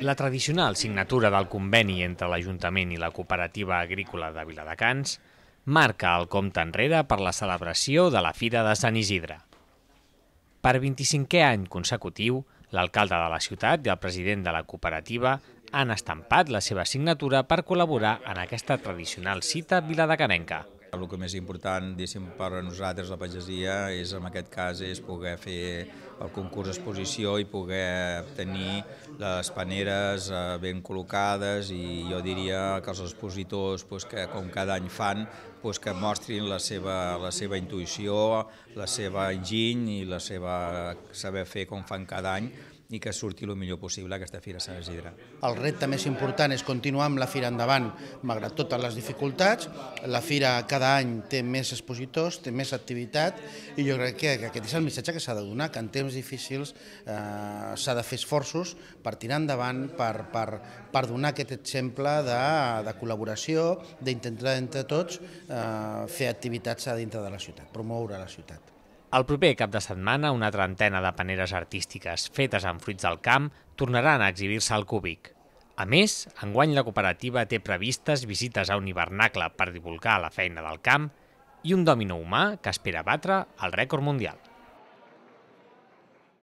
La tradicional signatura del conveni entre l'Ajuntament i la Cooperativa Agrícola de Viladecans marca el compte enrere per la celebració de la Fira de Sant Isidre. Per 25è any consecutiu, l'alcalde de la ciutat i el president de la cooperativa han estampat la seva signatura per col·laborar en aquesta tradicional cita viladecanenca. El que més important, per a nosaltres, la pagesia, és en aquest cas és poder fer el concurs d'exposició i poder tenir les paneres eh, ben col·locades i jo diria que els expositors, pues, que com cada any fan, pues, que mostrin la seva, la seva intuïció, la seva enginy i la seva saber fer com fan cada any i que surti el millor possible aquesta Fira Sant Isidre. El repte més important és continuar amb la Fira endavant, malgrat totes les dificultats. La Fira cada any té més expositors, té més activitat, i jo crec que aquest és el missatge que s'ha de donar, que en temps temps difícils eh, s'ha de fer esforços per tirar endavant, per, per, per donar aquest exemple de, de col·laboració, d'intentar entre tots eh, fer activitats a dintre de la ciutat, promoure la ciutat. El proper cap de setmana, una trentena de paneres artístiques fetes amb fruits del camp tornaran a exhibir-se al Cúbic. A més, enguany la cooperativa té previstes visites a un hivernacle per divulgar la feina del camp i un domino humà que espera batre el rècord mundial.